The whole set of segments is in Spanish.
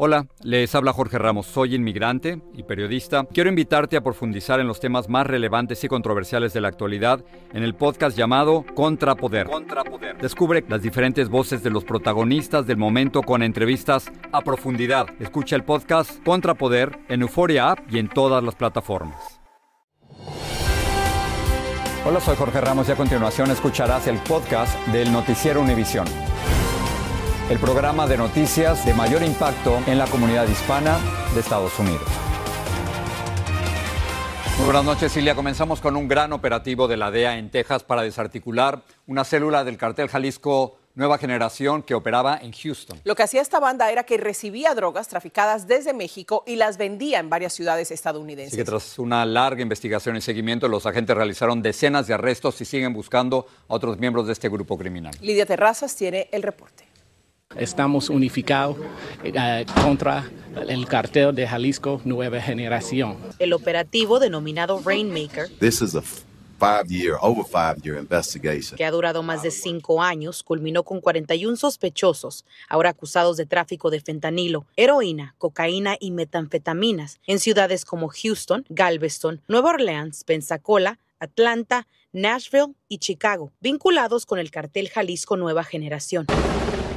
Hola, les habla Jorge Ramos, soy inmigrante y periodista. Quiero invitarte a profundizar en los temas más relevantes y controversiales de la actualidad en el podcast llamado Contrapoder. Poder. Descubre las diferentes voces de los protagonistas del momento con entrevistas a profundidad. Escucha el podcast Contrapoder en Euforia App y en todas las plataformas. Hola, soy Jorge Ramos y a continuación escucharás el podcast del Noticiero Univisión el programa de noticias de mayor impacto en la comunidad hispana de Estados Unidos. Muy buenas noches, Silvia. Comenzamos con un gran operativo de la DEA en Texas para desarticular una célula del cartel Jalisco Nueva Generación que operaba en Houston. Lo que hacía esta banda era que recibía drogas traficadas desde México y las vendía en varias ciudades estadounidenses. Así tras una larga investigación y seguimiento, los agentes realizaron decenas de arrestos y siguen buscando a otros miembros de este grupo criminal. Lidia Terrazas tiene el reporte. Estamos unificados eh, ah, contra el cartel de Jalisco Nueva Generación. El operativo denominado Rainmaker. This is a Five year, investigation. que ha durado más de cinco años, culminó con 41 sospechosos, ahora acusados de tráfico de fentanilo, heroína, cocaína y metanfetaminas en ciudades como Houston, Galveston, Nueva Orleans, Pensacola, Atlanta, Nashville y Chicago, vinculados con el cartel Jalisco Nueva Generación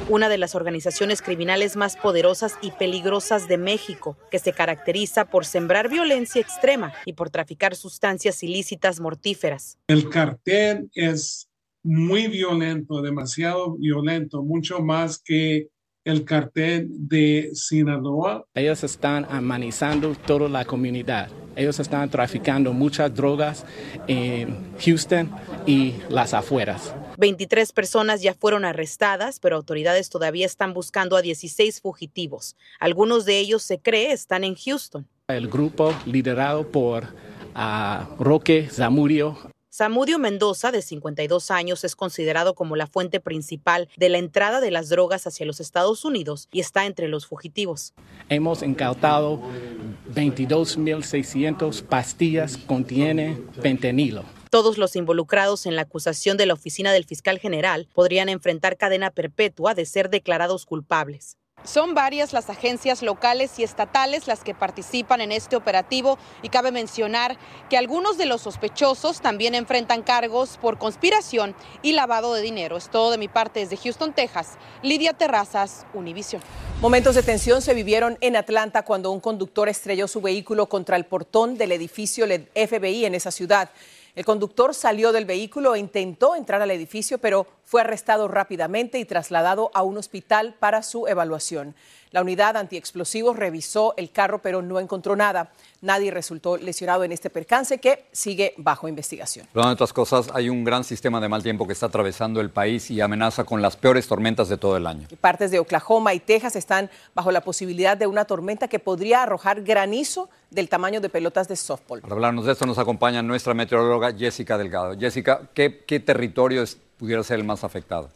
una de las organizaciones criminales más poderosas y peligrosas de México, que se caracteriza por sembrar violencia extrema y por traficar sustancias ilícitas mortíferas. El cartel es muy violento, demasiado violento, mucho más que el cartel de Sinaloa. Ellos están amanizando toda la comunidad. Ellos están traficando muchas drogas en Houston y las afueras. 23 personas ya fueron arrestadas, pero autoridades todavía están buscando a 16 fugitivos. Algunos de ellos se cree están en Houston. El grupo liderado por ah, Roque Zamurio. Samudio Mendoza, de 52 años, es considerado como la fuente principal de la entrada de las drogas hacia los Estados Unidos y está entre los fugitivos. Hemos incautado 22.600 pastillas contiene pentenilo. Todos los involucrados en la acusación de la oficina del fiscal general podrían enfrentar cadena perpetua de ser declarados culpables. Son varias las agencias locales y estatales las que participan en este operativo y cabe mencionar que algunos de los sospechosos también enfrentan cargos por conspiración y lavado de dinero. Es todo de mi parte desde Houston, Texas. Lidia Terrazas, Univision. Momentos de tensión se vivieron en Atlanta cuando un conductor estrelló su vehículo contra el portón del edificio FBI en esa ciudad. El conductor salió del vehículo e intentó entrar al edificio, pero fue arrestado rápidamente y trasladado a un hospital para su evaluación. La unidad antiexplosivos revisó el carro, pero no encontró nada. Nadie resultó lesionado en este percance que sigue bajo investigación. Pero de otras cosas, hay un gran sistema de mal tiempo que está atravesando el país y amenaza con las peores tormentas de todo el año. Partes de Oklahoma y Texas están bajo la posibilidad de una tormenta que podría arrojar granizo del tamaño de pelotas de softball. Para hablarnos de esto nos acompaña nuestra meteoróloga Jessica Delgado. Jessica, ¿qué, territorio pudiera ser el más afectado?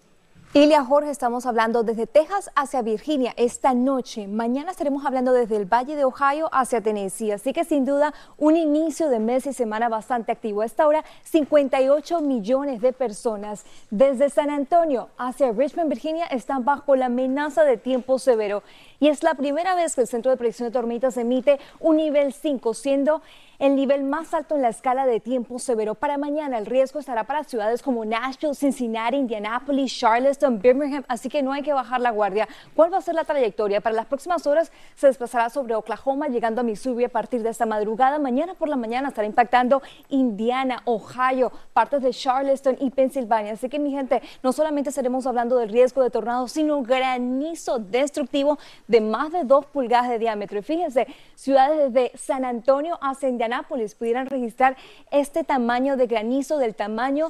Ilia Jorge, estamos hablando desde Texas hacia Virginia esta noche. Mañana estaremos hablando desde el Valle de Ohio hacia Tennessee. Así que sin duda un inicio de mes y semana bastante activo. A esta hora 58 millones de personas desde San Antonio hacia Richmond, Virginia están bajo la amenaza de tiempo severo y es la primera vez que el Centro de Predicción de Tormentas emite un nivel 5, siendo el nivel más alto en la escala de tiempo severo. Para mañana el riesgo estará para ciudades como Nashville, Cincinnati, Indianapolis, Charleston, Birmingham, así que no hay que bajar la guardia. ¿Cuál va a ser la trayectoria? Para las próximas horas se desplazará sobre Oklahoma, llegando a Missouri a partir de esta madrugada. Mañana por la mañana estará impactando Indiana, Ohio, partes de Charleston y Pensilvania. Así que mi gente, no solamente estaremos hablando del riesgo de tornado, sino granizo destructivo de más de 2 pulgadas de diámetro. Y fíjense, ciudades desde San Antonio hasta Indianápolis pudieran registrar este tamaño de granizo del tamaño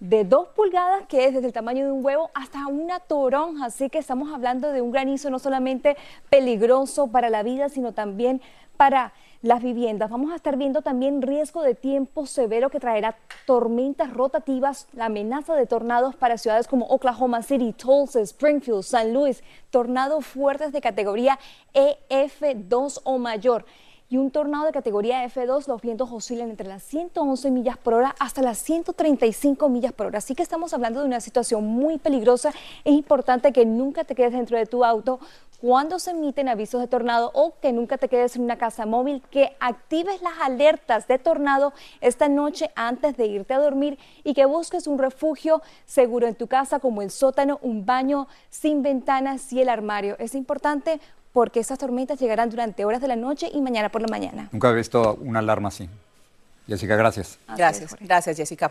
de 2 pulgadas, que es desde el tamaño de un huevo, hasta una toronja. Así que estamos hablando de un granizo no solamente peligroso para la vida, sino también para las viviendas. Vamos a estar viendo también riesgo de tiempo severo que traerá tormentas rotativas, la amenaza de tornados para ciudades como Oklahoma City, Tulsa, Springfield, San Luis, tornados fuertes de categoría EF2 o mayor. Y un tornado de categoría F2, los vientos oscilan entre las 111 millas por hora hasta las 135 millas por hora. Así que estamos hablando de una situación muy peligrosa. Es importante que nunca te quedes dentro de tu auto cuando se emiten avisos de tornado o que nunca te quedes en una casa móvil, que actives las alertas de tornado esta noche antes de irte a dormir y que busques un refugio seguro en tu casa como el sótano, un baño sin ventanas y el armario. Es importante porque esas tormentas llegarán durante horas de la noche y mañana por la mañana. Nunca he visto una alarma así. Jessica, gracias. gracias, gracias Jessica.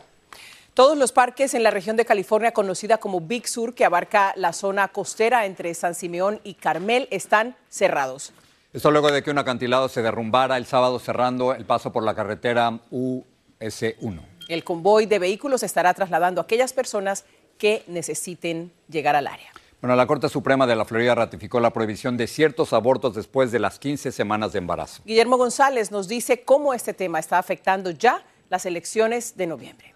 Todos los parques en la región de California conocida como Big Sur, que abarca la zona costera entre San Simeón y Carmel, están cerrados. Esto luego de que un acantilado se derrumbara el sábado cerrando el paso por la carretera US1. El convoy de vehículos estará trasladando a aquellas personas que necesiten llegar al área. Bueno, la Corte Suprema de la Florida ratificó la prohibición de ciertos abortos después de las 15 semanas de embarazo. Guillermo González nos dice cómo este tema está afectando ya las elecciones de noviembre.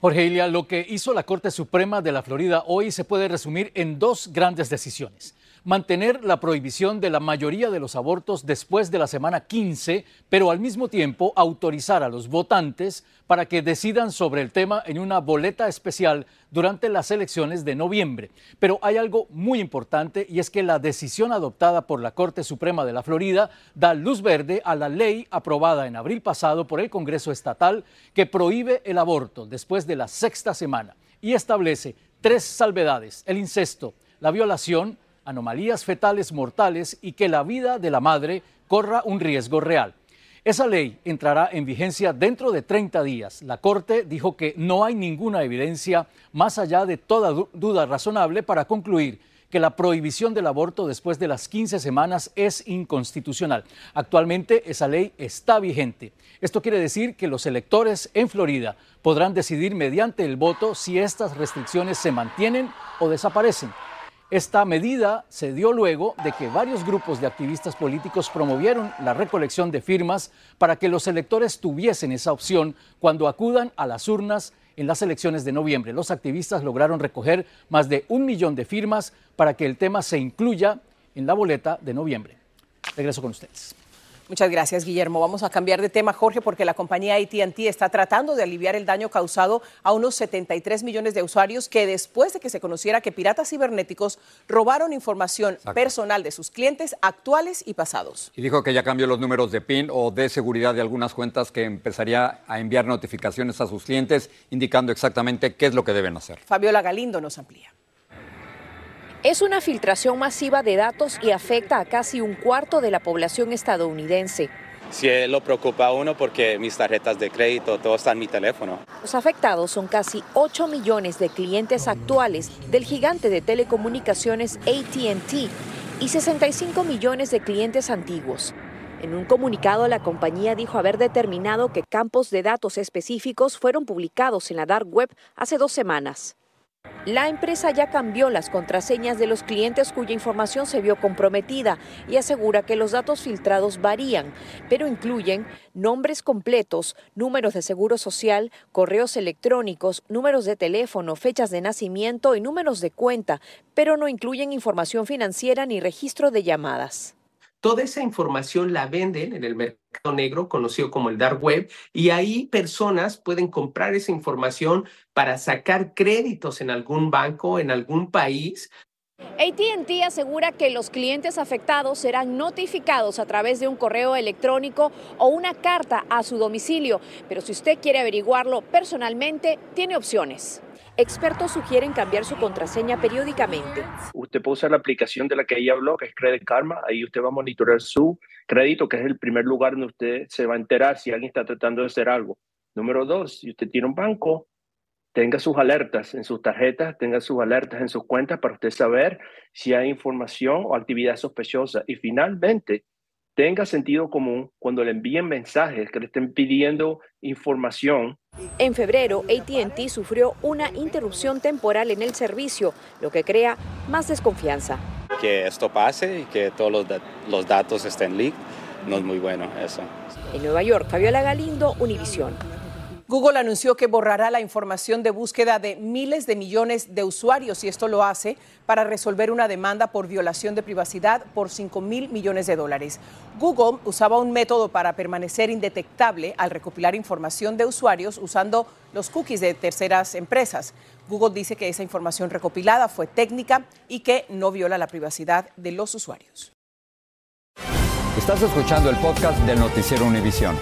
Jorge Ilia, lo que hizo la Corte Suprema de la Florida hoy se puede resumir en dos grandes decisiones mantener la prohibición de la mayoría de los abortos después de la semana 15, pero al mismo tiempo autorizar a los votantes para que decidan sobre el tema en una boleta especial durante las elecciones de noviembre. Pero hay algo muy importante y es que la decisión adoptada por la Corte Suprema de la Florida da luz verde a la ley aprobada en abril pasado por el Congreso Estatal que prohíbe el aborto después de la sexta semana y establece tres salvedades, el incesto, la violación, anomalías fetales mortales y que la vida de la madre corra un riesgo real. Esa ley entrará en vigencia dentro de 30 días. La Corte dijo que no hay ninguna evidencia más allá de toda duda razonable para concluir que la prohibición del aborto después de las 15 semanas es inconstitucional. Actualmente esa ley está vigente. Esto quiere decir que los electores en Florida podrán decidir mediante el voto si estas restricciones se mantienen o desaparecen. Esta medida se dio luego de que varios grupos de activistas políticos promovieron la recolección de firmas para que los electores tuviesen esa opción cuando acudan a las urnas en las elecciones de noviembre. Los activistas lograron recoger más de un millón de firmas para que el tema se incluya en la boleta de noviembre. Regreso con ustedes. Muchas gracias, Guillermo. Vamos a cambiar de tema, Jorge, porque la compañía ATT está tratando de aliviar el daño causado a unos 73 millones de usuarios que después de que se conociera que piratas cibernéticos robaron información personal de sus clientes actuales y pasados. Y dijo que ya cambió los números de PIN o de seguridad de algunas cuentas que empezaría a enviar notificaciones a sus clientes indicando exactamente qué es lo que deben hacer. Fabiola Galindo nos amplía. Es una filtración masiva de datos y afecta a casi un cuarto de la población estadounidense. Sí, lo preocupa a uno porque mis tarjetas de crédito, todo está en mi teléfono. Los afectados son casi 8 millones de clientes actuales del gigante de telecomunicaciones ATT y 65 millones de clientes antiguos. En un comunicado, la compañía dijo haber determinado que campos de datos específicos fueron publicados en la dark web hace dos semanas. La empresa ya cambió las contraseñas de los clientes cuya información se vio comprometida y asegura que los datos filtrados varían, pero incluyen nombres completos, números de seguro social, correos electrónicos, números de teléfono, fechas de nacimiento y números de cuenta, pero no incluyen información financiera ni registro de llamadas. Toda esa información la venden en el mercado negro, conocido como el dark web, y ahí personas pueden comprar esa información para sacar créditos en algún banco, en algún país. ATT asegura que los clientes afectados serán notificados a través de un correo electrónico o una carta a su domicilio, pero si usted quiere averiguarlo personalmente, tiene opciones. Expertos sugieren cambiar su contraseña periódicamente. Usted puede usar la aplicación de la que ella habló, que es Credit Karma. Ahí usted va a monitorear su crédito, que es el primer lugar donde usted se va a enterar si alguien está tratando de hacer algo. Número dos, si usted tiene un banco, tenga sus alertas en sus tarjetas, tenga sus alertas en sus cuentas para usted saber si hay información o actividad sospechosa. Y finalmente, tenga sentido común cuando le envíen mensajes que le estén pidiendo información. En febrero, ATT sufrió una interrupción temporal en el servicio, lo que crea más desconfianza. Que esto pase y que todos los, datos estén leak, no es muy bueno eso. En Nueva York, Fabiola Galindo, Univisión. Google anunció que borrará la información de búsqueda de miles de millones de usuarios y esto lo hace para resolver una demanda por violación de privacidad por 5 mil millones de dólares. Google usaba un método para permanecer indetectable al recopilar información de usuarios usando los cookies de terceras empresas. Google dice que esa información recopilada fue técnica y que no viola la privacidad de los usuarios. Estás escuchando el podcast del Noticiero Univisión.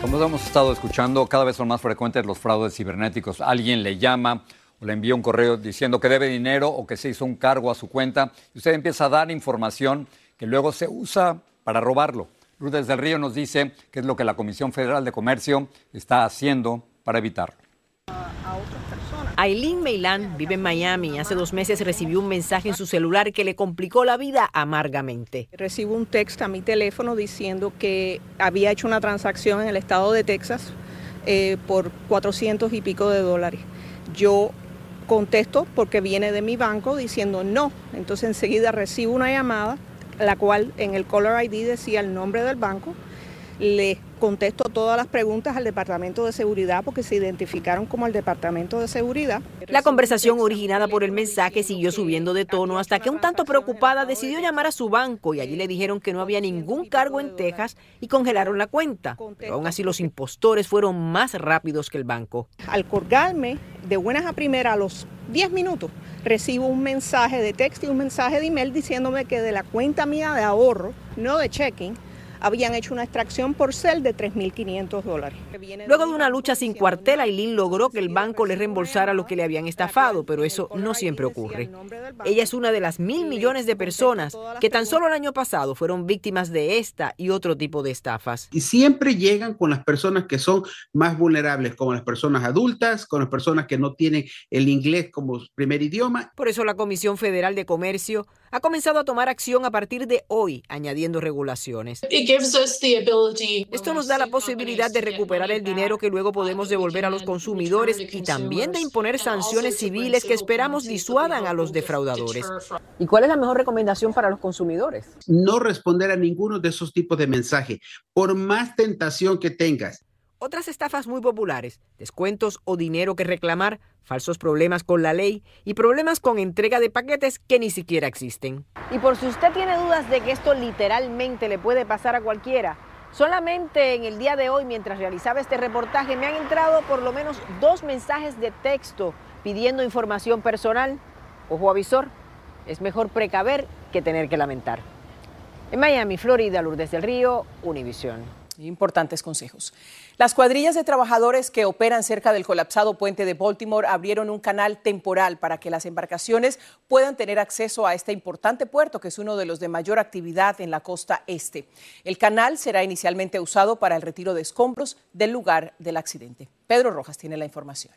Como hemos estado escuchando, cada vez son más frecuentes los fraudes cibernéticos. Alguien le llama o le envía un correo diciendo que debe dinero o que se hizo un cargo a su cuenta y usted empieza a dar información que luego se usa para robarlo. Lourdes del Río nos dice qué es lo que la Comisión Federal de Comercio está haciendo para evitarlo. Aileen Meilán vive en Miami. Hace dos meses recibió un mensaje en su celular que le complicó la vida amargamente. Recibo un texto a mi teléfono diciendo que había hecho una transacción en el estado de Texas eh, por 400 y pico de dólares. Yo contesto porque viene de mi banco diciendo no. Entonces enseguida recibo una llamada, la cual en el caller ID decía el nombre del banco. Le contesto todas las preguntas al Departamento de Seguridad porque se identificaron como el Departamento de Seguridad. La conversación originada por el mensaje siguió subiendo de tono hasta que un tanto preocupada decidió llamar a su banco y allí le dijeron que no había ningún cargo en Texas y congelaron la cuenta. aún así los impostores fueron más rápidos que el banco. Al colgarme de buenas a primeras a los 10 minutos recibo un mensaje de texto y un mensaje de email diciéndome que de la cuenta mía de ahorro, no de checking, habían hecho una extracción por CEL de 3.500 dólares. Luego de una lucha sin cuartel, Aileen logró que el banco le reembolsara lo que le habían estafado, pero eso no siempre ocurre. Ella es una de las mil millones de personas que tan solo el año pasado fueron víctimas de esta y otro tipo de estafas. Y siempre llegan con las personas que son más vulnerables, como las personas adultas, con las personas que no tienen el inglés como primer idioma. Por eso la Comisión Federal de Comercio ha comenzado a tomar acción a partir de hoy, añadiendo regulaciones. Esto nos da la posibilidad de recuperar el dinero que luego uh, podemos devolver a los consumidores y también de imponer sanciones civiles que esperamos disuadan a los defraudadores. ¿Y cuál es la mejor recomendación para los consumidores? No responder a ninguno de esos tipos de mensajes, por más tentación que tengas. Otras estafas muy populares, descuentos o dinero que reclamar, falsos problemas con la ley y problemas con entrega de paquetes que ni siquiera existen. Y por si usted tiene dudas de que esto literalmente le puede pasar a cualquiera, solamente en el día de hoy, mientras realizaba este reportaje, me han entrado por lo menos dos mensajes de texto pidiendo información personal. Ojo avisor, es mejor precaver que tener que lamentar. En Miami, Florida, Lourdes del Río, Univision. Importantes consejos. Las cuadrillas de trabajadores que operan cerca del colapsado puente de Baltimore abrieron un canal temporal para que las embarcaciones puedan tener acceso a este importante puerto, que es uno de los de mayor actividad en la costa este. El canal será inicialmente usado para el retiro de escombros del lugar del accidente. Pedro Rojas tiene la información.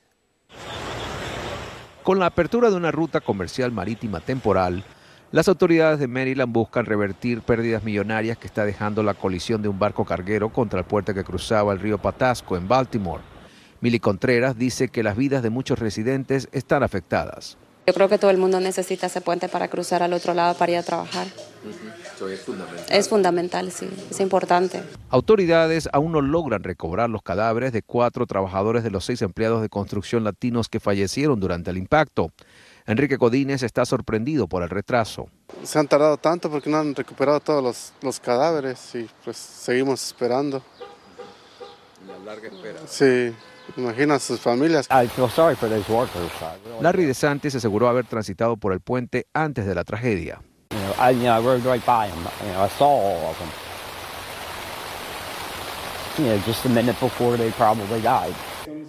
Con la apertura de una ruta comercial marítima temporal, las autoridades de Maryland buscan revertir pérdidas millonarias que está dejando la colisión de un barco carguero contra el puente que cruzaba el río Patasco en Baltimore. Milly Contreras dice que las vidas de muchos residentes están afectadas. Yo creo que todo el mundo necesita ese puente para cruzar al otro lado para ir a trabajar. es fundamental. Es fundamental, sí, es importante. Autoridades aún no logran recobrar los cadáveres de cuatro trabajadores de los seis empleados de construcción latinos que fallecieron durante el impacto. Enrique Codines está sorprendido por el retraso. Se han tardado tanto porque no han recuperado todos los, cadáveres y pues seguimos esperando. Sí. Imagina sus familias. Larry DeSantis aseguró haber transitado por el puente antes de la tragedia. just a minute before they probably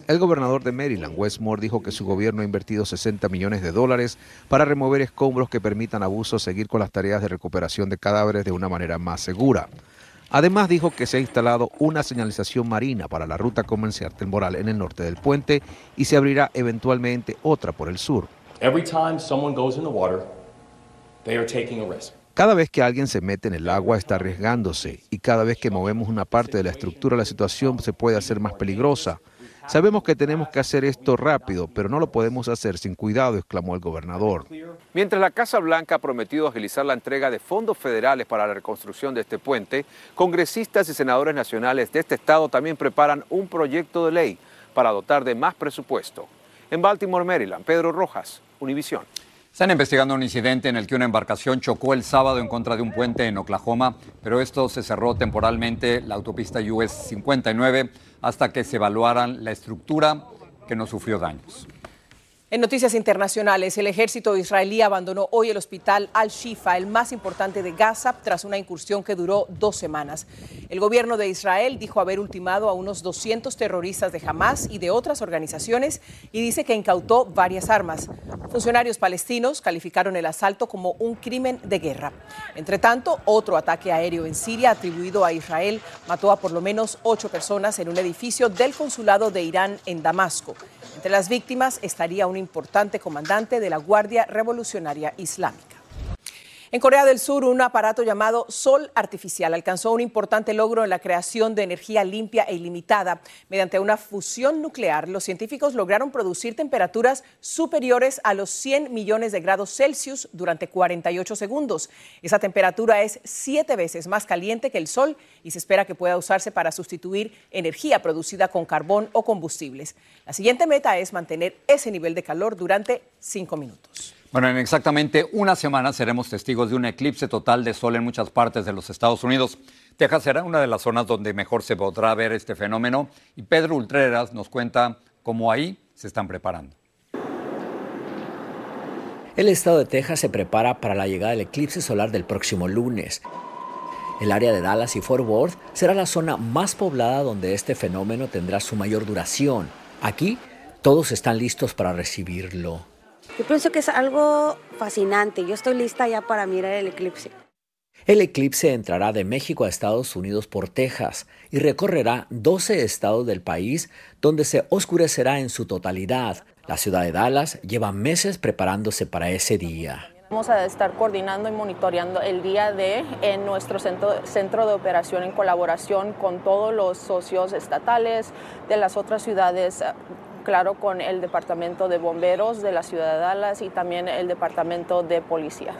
el gobernador de Maryland, Westmore, dijo que su gobierno ha invertido 60 millones de dólares para remover escombros que permitan a buzos seguir con las tareas de recuperación de cadáveres de una manera más segura. Además dijo que se ha instalado una señalización marina para la ruta comercial temporal en el norte del puente y se abrirá eventualmente otra por el sur. Cada vez que alguien se mete en el agua está arriesgándose y cada vez que movemos una parte de la estructura la situación se puede hacer más peligrosa. Sabemos que tenemos que hacer esto rápido, pero no lo podemos hacer sin cuidado, exclamó el gobernador. Mientras la Casa Blanca ha prometido agilizar la entrega de fondos federales para la reconstrucción de este puente, congresistas y senadores nacionales de este estado también preparan un proyecto de ley para dotar de más presupuesto. En Baltimore, Maryland, Pedro Rojas, Univisión. Están investigando un incidente en el que una embarcación chocó el sábado en contra de un puente en Oklahoma, pero esto se cerró temporalmente. La autopista US 59 hasta que se evaluaran la estructura que no sufrió daños. En noticias internacionales, el ejército israelí abandonó hoy el hospital Al-Shifa, el más importante de Gaza, tras una incursión que duró dos semanas. El gobierno de Israel dijo haber ultimado a unos 200 terroristas de Hamas y de otras organizaciones y dice que incautó varias armas. Funcionarios palestinos calificaron el asalto como un crimen de guerra. Entre tanto, otro ataque aéreo en Siria atribuido a Israel mató a por lo menos ocho personas en un edificio del consulado de Irán en Damasco. Entre las víctimas estaría importante comandante de la Guardia Revolucionaria Islámica. En Corea del Sur, un aparato llamado Sol Artificial alcanzó un importante logro en la creación de energía limpia e ilimitada. Mediante una fusión nuclear, los científicos lograron producir temperaturas superiores a los 100 millones de grados Celsius durante 48 segundos. Esa temperatura es siete veces más caliente que el Sol y se espera que pueda usarse para sustituir energía producida con carbón o combustibles. La siguiente meta es mantener ese nivel de calor durante cinco minutos. Bueno, en exactamente una semana seremos testigos de un eclipse total de sol en muchas partes de los Estados Unidos. Texas será una de las zonas donde mejor se podrá ver este fenómeno y Pedro Ultreras nos cuenta cómo ahí se están preparando. El estado de Texas se prepara para la llegada del eclipse solar del próximo lunes. El área de Dallas y Fort Worth será la zona más poblada donde este fenómeno tendrá su mayor duración. Aquí todos están listos para recibirlo. Yo pienso que es algo fascinante. Yo estoy lista ya para mirar el eclipse. El eclipse entrará de México a Estados Unidos por Texas y recorrerá 12 estados del país donde se oscurecerá en su totalidad. La ciudad de Dallas lleva meses preparándose para ese día. Vamos a estar coordinando y monitoreando el día de en nuestro centro, centro de operación en colaboración con todos los socios estatales de las otras ciudades claro, con el Departamento de Bomberos de la Ciudad de Dallas y también el Departamento de Policía.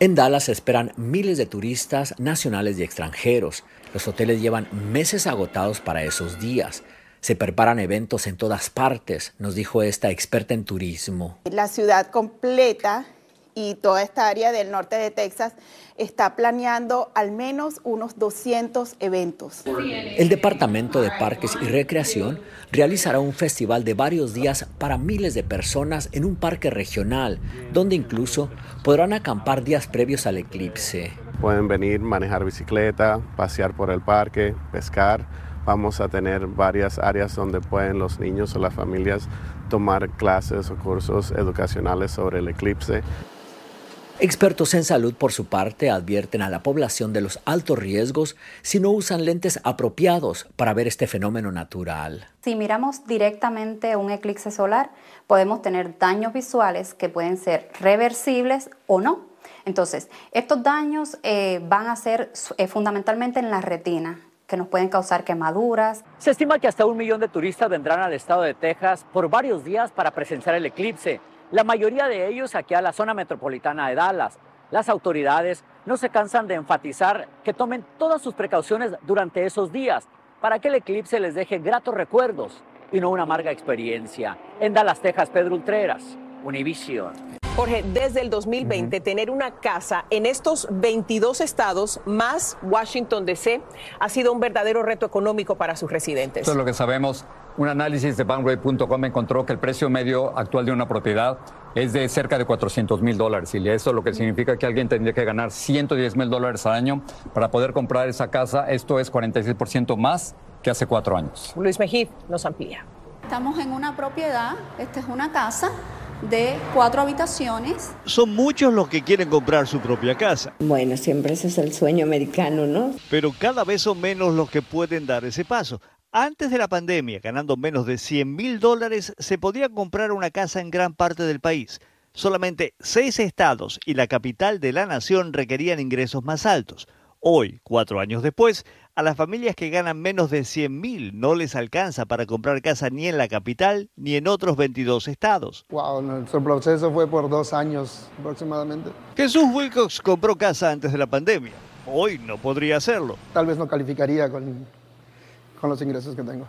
En Dallas se esperan miles de turistas nacionales y extranjeros. Los hoteles llevan meses agotados para esos días. Se preparan eventos en todas partes, nos dijo esta experta en turismo. La ciudad completa y toda esta área del norte de Texas está planeando al menos unos 200 eventos. El Departamento de Parques y Recreación realizará un festival de varios días para miles de personas en un parque regional, donde incluso podrán acampar días previos al eclipse. Pueden venir, manejar bicicleta, pasear por el parque, pescar. Vamos a tener varias áreas donde pueden los niños o las familias tomar clases o cursos educacionales sobre el eclipse. Expertos en salud, por su parte, advierten a la población de los altos riesgos si no usan lentes apropiados para ver este fenómeno natural. Si miramos directamente un eclipse solar, podemos tener daños visuales que pueden ser reversibles o no. Entonces, estos daños eh, van a ser eh, fundamentalmente en la retina que nos pueden causar quemaduras. Se estima que hasta un millón de turistas vendrán al estado de Texas por varios días para presenciar el eclipse la mayoría de ellos aquí a la zona metropolitana de Dallas. Las autoridades no se cansan de enfatizar que tomen todas sus precauciones durante esos días para que el eclipse les deje gratos recuerdos y no una amarga experiencia. En Dallas, Texas, Pedro Ultreras, Univision. Jorge, desde el 2020, tener una casa en estos 22 estados más Washington DC ha sido un verdadero reto económico para sus residentes. es lo que sabemos. Un análisis de Banway.com encontró que el precio medio actual de una propiedad es de cerca de 400 mil dólares y eso lo que significa que alguien tendría que ganar 110 mil dólares al año para poder comprar esa casa. Esto es 46% más que hace cuatro años. Luis Mejid nos amplía. Estamos en una propiedad, esta es una casa de cuatro habitaciones. Son muchos los que quieren comprar su propia casa. Bueno, siempre ese es el sueño americano, ¿no? Pero cada vez son menos los que pueden dar ese paso. Antes de la pandemia, ganando menos de 100 mil dólares, se podía comprar una casa en gran parte del país. Solamente seis estados y la capital de la nación requerían ingresos más altos. Hoy, cuatro años después, a las familias que ganan menos de 100 mil no les alcanza para comprar casa ni en la capital ni en otros 22 estados. Wow, nuestro proceso fue por dos años aproximadamente. Jesús Wilcox compró casa antes de la pandemia. Hoy no podría hacerlo. Tal vez no calificaría con los ingresos que tengo.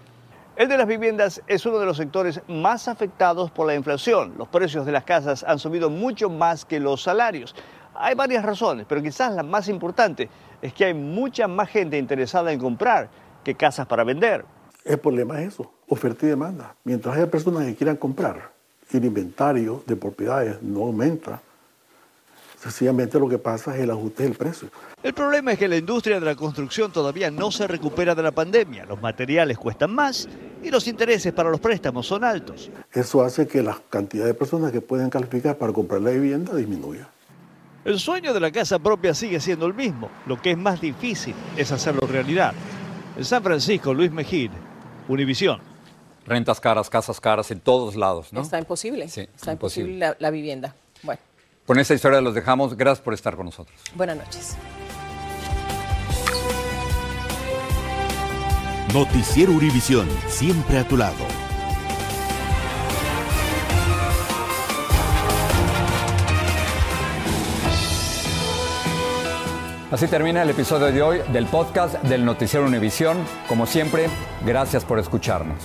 El de las viviendas es uno de los sectores más afectados por la inflación. Los precios de las casas han subido mucho más que los salarios. Hay varias razones, pero quizás la más importante es que hay mucha más gente interesada en comprar que casas para vender. El problema es eso, oferta y demanda. Mientras haya personas que quieran comprar, el inventario de propiedades no aumenta, Sencillamente lo que pasa es el ajuste del precio. El problema es que la industria de la construcción todavía no se recupera de la pandemia. Los materiales cuestan más y los intereses para los préstamos son altos. Eso hace que la cantidad de personas que pueden calificar para comprar la vivienda disminuya. El sueño de la casa propia sigue siendo el mismo. Lo que es más difícil es hacerlo realidad. En San Francisco, Luis Mejir, Univisión. Rentas caras, casas caras en todos lados, ¿no? Está imposible. Sí, está imposible, la vivienda. Bueno. Con esta historia los dejamos. Gracias por estar con nosotros. Buenas noches. Noticiero Univisión, siempre a tu lado. Así termina el episodio de hoy del podcast del Noticiero Univisión. Como siempre, gracias por escucharnos.